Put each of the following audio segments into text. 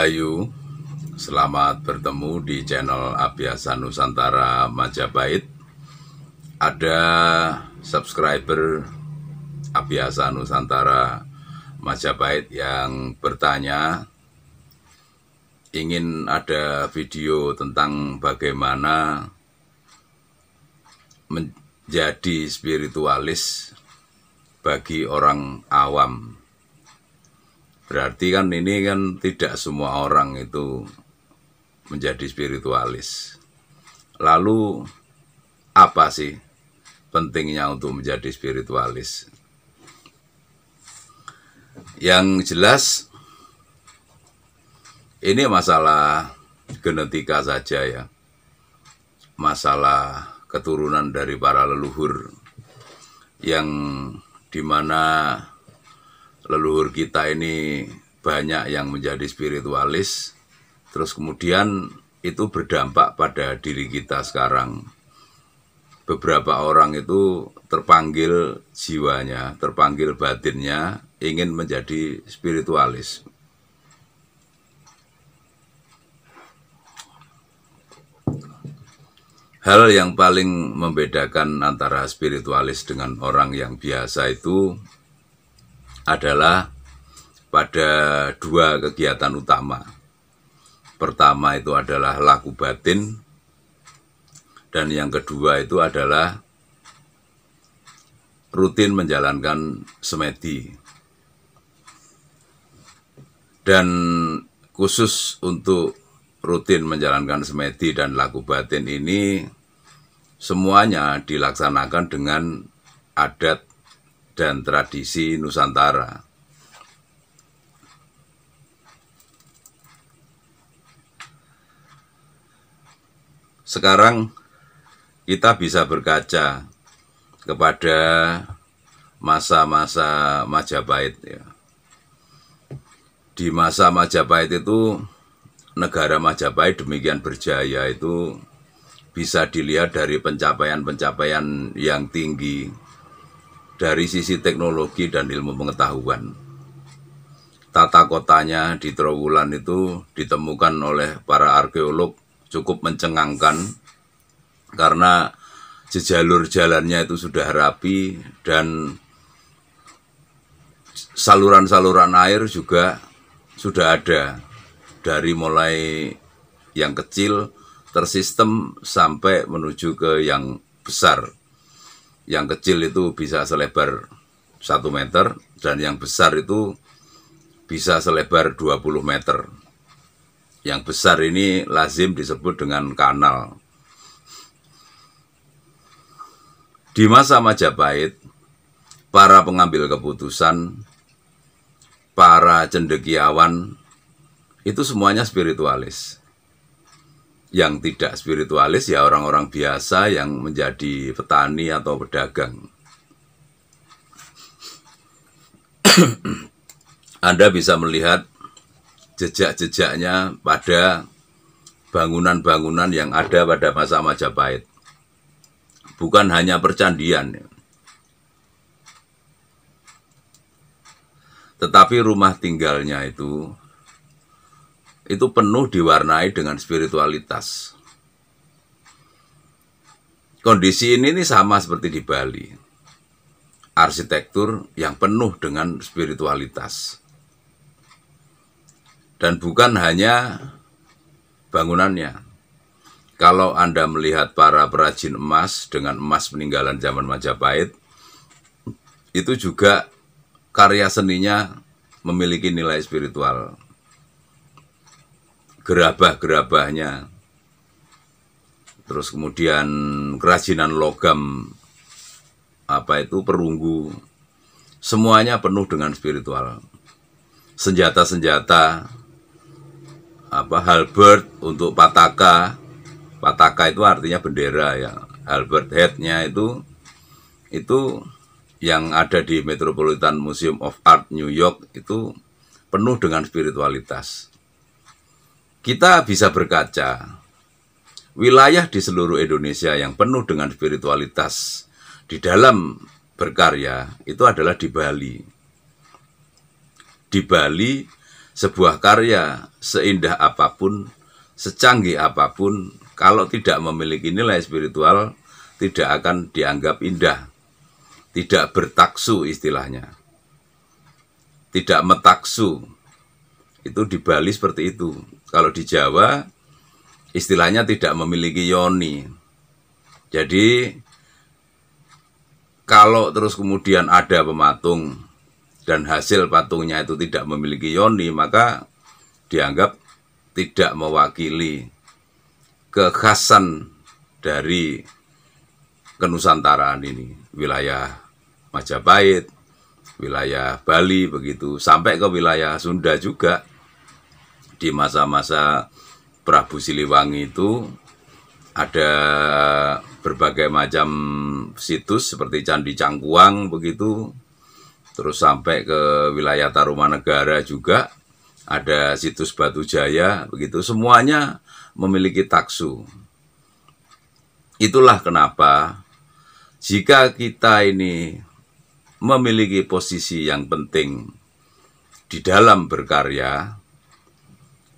Rahayu Selamat bertemu di channel Abiasa Nusantara Majapahit Ada subscriber Abiasa Nusantara Majapahit yang bertanya Ingin ada video tentang bagaimana menjadi spiritualis bagi orang awam Berarti kan ini kan tidak semua orang itu menjadi spiritualis. Lalu apa sih pentingnya untuk menjadi spiritualis? Yang jelas ini masalah genetika saja ya. Masalah keturunan dari para leluhur yang dimana leluhur kita ini banyak yang menjadi spiritualis, terus kemudian itu berdampak pada diri kita sekarang. Beberapa orang itu terpanggil jiwanya, terpanggil batinnya, ingin menjadi spiritualis. Hal yang paling membedakan antara spiritualis dengan orang yang biasa itu adalah pada dua kegiatan utama. Pertama itu adalah laku batin dan yang kedua itu adalah rutin menjalankan semedi. Dan khusus untuk rutin menjalankan semedi dan laku batin ini semuanya dilaksanakan dengan adat dan tradisi Nusantara. Sekarang kita bisa berkaca kepada masa-masa Majapahit ya. Di masa Majapahit itu negara Majapahit demikian berjaya itu bisa dilihat dari pencapaian-pencapaian yang tinggi dari sisi teknologi dan ilmu pengetahuan. Tata kotanya di Trowulan itu ditemukan oleh para arkeolog cukup mencengangkan karena jejalur jalannya itu sudah rapi dan saluran-saluran air juga sudah ada dari mulai yang kecil tersistem sampai menuju ke yang besar yang kecil itu bisa selebar 1 meter dan yang besar itu bisa selebar 20 meter. Yang besar ini lazim disebut dengan kanal. Di masa Majapahit, para pengambil keputusan, para cendekiawan, itu semuanya spiritualis yang tidak spiritualis ya orang-orang biasa yang menjadi petani atau pedagang. Anda bisa melihat jejak-jejaknya pada bangunan-bangunan yang ada pada masa Majapahit. Bukan hanya percandian. Tetapi rumah tinggalnya itu itu penuh diwarnai dengan spiritualitas. Kondisi ini, ini sama seperti di Bali. Arsitektur yang penuh dengan spiritualitas. Dan bukan hanya bangunannya. Kalau Anda melihat para perajin emas dengan emas peninggalan zaman Majapahit, itu juga karya seninya memiliki nilai spiritual gerabah-gerabahnya. Terus kemudian kerajinan logam apa itu perunggu semuanya penuh dengan spiritual. Senjata-senjata apa halberd untuk pataka. Pataka itu artinya bendera ya. Halberd headnya itu itu yang ada di Metropolitan Museum of Art New York itu penuh dengan spiritualitas kita bisa berkaca wilayah di seluruh Indonesia yang penuh dengan spiritualitas di dalam berkarya itu adalah di Bali. Di Bali, sebuah karya seindah apapun, secanggih apapun, kalau tidak memiliki nilai spiritual, tidak akan dianggap indah. Tidak bertaksu istilahnya. Tidak metaksu itu di Bali seperti itu. Kalau di Jawa istilahnya tidak memiliki yoni. Jadi kalau terus kemudian ada pematung dan hasil patungnya itu tidak memiliki yoni, maka dianggap tidak mewakili kekhasan dari kenusantaraan ini, wilayah Majapahit, wilayah Bali begitu, sampai ke wilayah Sunda juga di masa-masa Prabu Siliwangi itu ada berbagai macam situs seperti Candi Cangkuang begitu terus sampai ke wilayah Tarumanegara juga ada situs Batu Jaya begitu semuanya memiliki taksu itulah kenapa jika kita ini memiliki posisi yang penting di dalam berkarya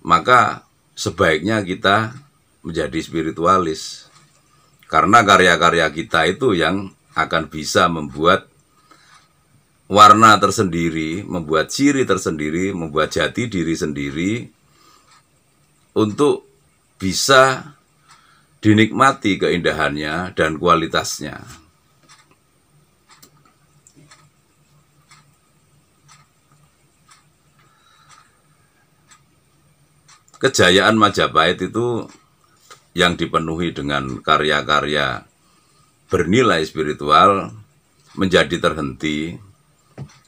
maka sebaiknya kita menjadi spiritualis. Karena karya-karya kita itu yang akan bisa membuat warna tersendiri, membuat ciri tersendiri, membuat jati diri sendiri untuk bisa dinikmati keindahannya dan kualitasnya. kejayaan Majapahit itu yang dipenuhi dengan karya-karya bernilai spiritual menjadi terhenti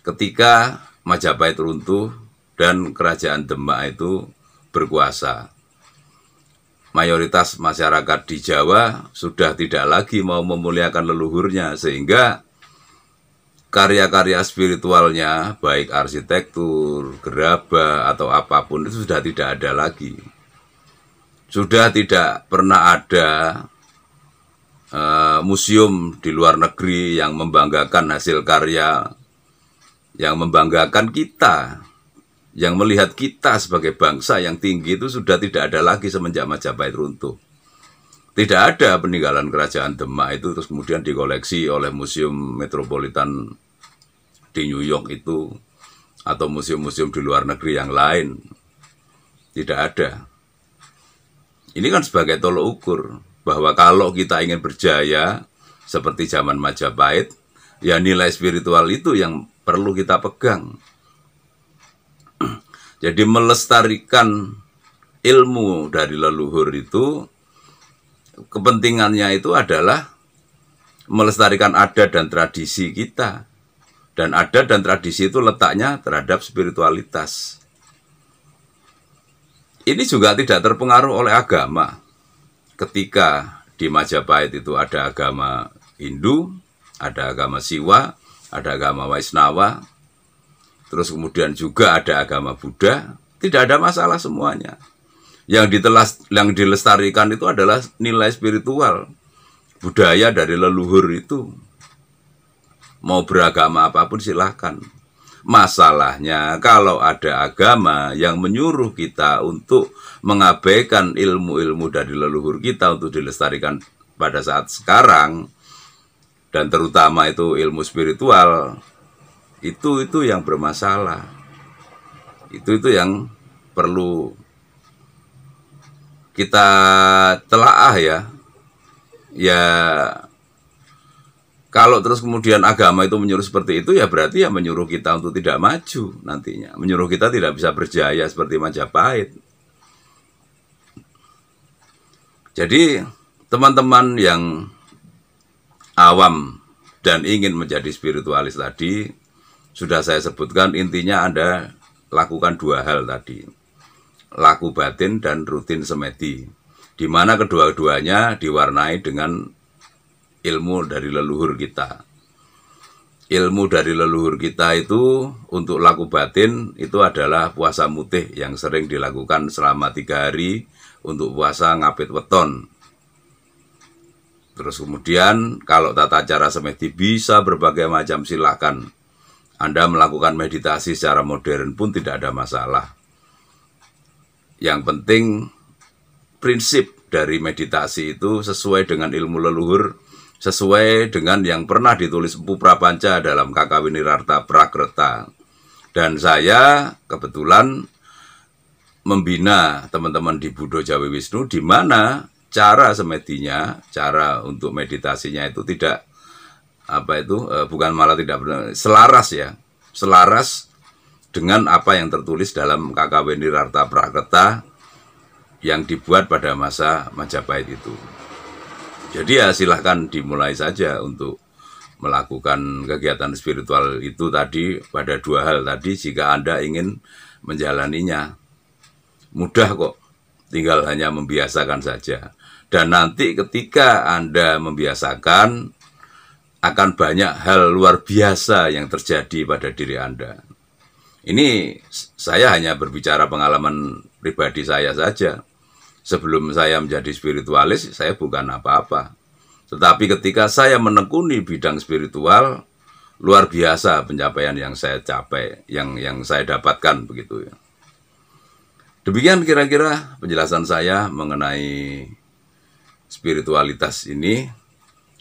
ketika Majapahit runtuh dan kerajaan Demak itu berkuasa. Mayoritas masyarakat di Jawa sudah tidak lagi mau memuliakan leluhurnya sehingga karya-karya spiritualnya baik arsitektur, gerabah atau apapun itu sudah tidak ada lagi. Sudah tidak pernah ada uh, museum di luar negeri yang membanggakan hasil karya yang membanggakan kita yang melihat kita sebagai bangsa yang tinggi itu sudah tidak ada lagi semenjak Majapahit runtuh. Tidak ada peninggalan kerajaan Demak itu terus kemudian dikoleksi oleh Museum Metropolitan di New York itu atau museum-museum di luar negeri yang lain tidak ada. Ini kan sebagai tolok ukur bahwa kalau kita ingin berjaya seperti zaman Majapahit, ya nilai spiritual itu yang perlu kita pegang. Jadi melestarikan ilmu dari leluhur itu kepentingannya itu adalah melestarikan adat dan tradisi kita dan adat dan tradisi itu letaknya terhadap spiritualitas. Ini juga tidak terpengaruh oleh agama. Ketika di Majapahit itu ada agama Hindu, ada agama Siwa, ada agama Waisnawa, terus kemudian juga ada agama Buddha, tidak ada masalah semuanya. Yang ditelas yang dilestarikan itu adalah nilai spiritual, budaya dari leluhur itu Mau beragama apapun silahkan. Masalahnya kalau ada agama yang menyuruh kita untuk mengabaikan ilmu-ilmu dari leluhur kita untuk dilestarikan pada saat sekarang dan terutama itu ilmu spiritual itu itu yang bermasalah. Itu itu yang perlu kita telaah ya. Ya kalau terus kemudian agama itu menyuruh seperti itu ya berarti ya menyuruh kita untuk tidak maju nantinya. Menyuruh kita tidak bisa berjaya seperti Majapahit. Jadi teman-teman yang awam dan ingin menjadi spiritualis tadi sudah saya sebutkan intinya Anda lakukan dua hal tadi. Laku batin dan rutin semedi. Di mana kedua-duanya diwarnai dengan ilmu dari leluhur kita. Ilmu dari leluhur kita itu untuk laku batin itu adalah puasa mutih yang sering dilakukan selama tiga hari untuk puasa ngapit weton. Terus kemudian kalau tata cara semedi bisa berbagai macam silakan Anda melakukan meditasi secara modern pun tidak ada masalah. Yang penting prinsip dari meditasi itu sesuai dengan ilmu leluhur sesuai dengan yang pernah ditulis Empu Prapanca dalam Kakawinirarta Prakerta. Dan saya kebetulan membina teman-teman di Budo Jawa Wisnu di mana cara semedinya, cara untuk meditasinya itu tidak apa itu eh, bukan malah tidak benar, selaras ya. Selaras dengan apa yang tertulis dalam KKW Nirarta Prakreta yang dibuat pada masa Majapahit itu. Jadi ya silahkan dimulai saja untuk melakukan kegiatan spiritual itu tadi pada dua hal tadi jika Anda ingin menjalaninya. Mudah kok, tinggal hanya membiasakan saja. Dan nanti ketika Anda membiasakan akan banyak hal luar biasa yang terjadi pada diri Anda. Ini saya hanya berbicara pengalaman pribadi saya saja. Sebelum saya menjadi spiritualis, saya bukan apa-apa. Tetapi ketika saya menekuni bidang spiritual, luar biasa pencapaian yang saya capai, yang yang saya dapatkan begitu ya. Demikian kira-kira penjelasan saya mengenai spiritualitas ini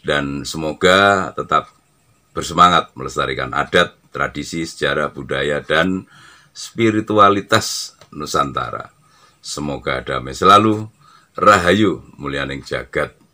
dan semoga tetap bersemangat melestarikan adat, tradisi, sejarah, budaya dan spiritualitas Nusantara. Semoga damai selalu. Rahayu Mulianing jagat.